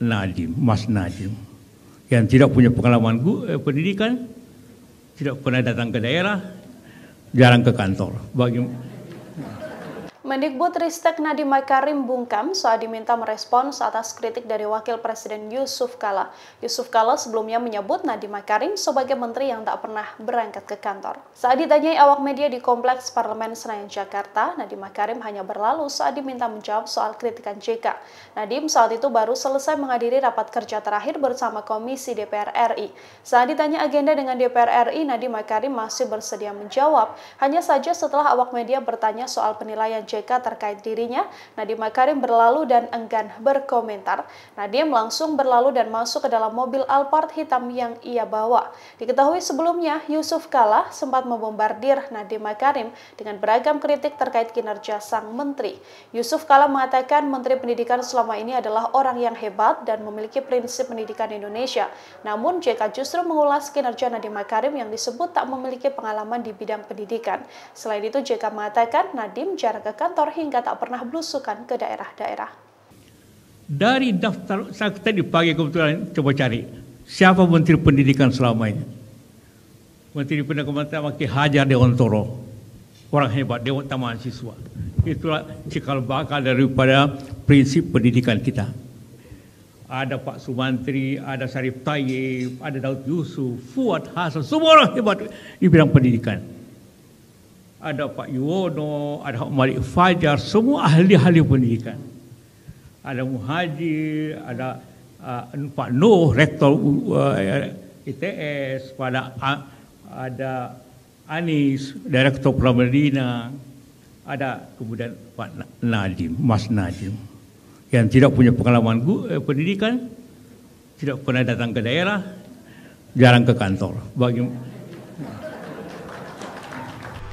Nadim, Mas Nadim yang tidak punya pengalaman eh, pendidikan, tidak pernah datang ke daerah, jarang ke kantor. Bagi Mendikbud Ristek Nadiem Makarim bungkam saat diminta merespons atas kritik dari Wakil Presiden Yusuf Kala. Yusuf Kala sebelumnya menyebut Nadiem Makarim sebagai menteri yang tak pernah berangkat ke kantor. Saat ditanyai awak media di Kompleks Parlemen Senayan Jakarta, Nadiem Makarim hanya berlalu saat diminta menjawab soal kritikan JK. Nadiem saat itu baru selesai menghadiri rapat kerja terakhir bersama Komisi DPR RI. Saat ditanya agenda dengan DPR RI, Nadiem Makarim masih bersedia menjawab, hanya saja setelah awak media bertanya soal penilaian JK OJK terkait dirinya, Nadiem Makarim berlalu dan enggan berkomentar. Nadiem langsung berlalu dan masuk ke dalam mobil Alphard hitam yang ia bawa. Diketahui sebelumnya, Yusuf Kala sempat membombardir Nadiem Makarim dengan beragam kritik terkait kinerja sang menteri. Yusuf Kala mengatakan Menteri Pendidikan selama ini adalah orang yang hebat dan memiliki prinsip pendidikan Indonesia. Namun JK justru mengulas kinerja Nadiem Makarim yang disebut tak memiliki pengalaman di bidang pendidikan. Selain itu JK mengatakan Nadiem jarang ke kantor hingga tak pernah belusukan ke daerah-daerah. Dari daftar, saya tadi pagi kebetulan coba cari, siapa Menteri Pendidikan selama ini? Menteri Pendidikan pertama maki Hajar Dewantoro, orang hebat, Dewan Taman Siswa. Itulah cikal bakal daripada prinsip pendidikan kita. Ada Pak Sumantri, ada Sarif Tayyib, ada Daud Yusuf, Fuad Hasan, semua orang hebat di bidang pendidikan. ada Pak Yuwono, ada Pak Malik Fajar, semua ahli-ahli pendidikan. Ada Muhajir, ada uh, Pak Nuh, Rektor uh, uh ITS, pada uh, ada Anis, Direktur Pramadina, ada kemudian Pak Nadim, Mas Nadim, yang tidak punya pengalaman eh, pendidikan, tidak pernah datang ke daerah, jarang ke kantor. Bagi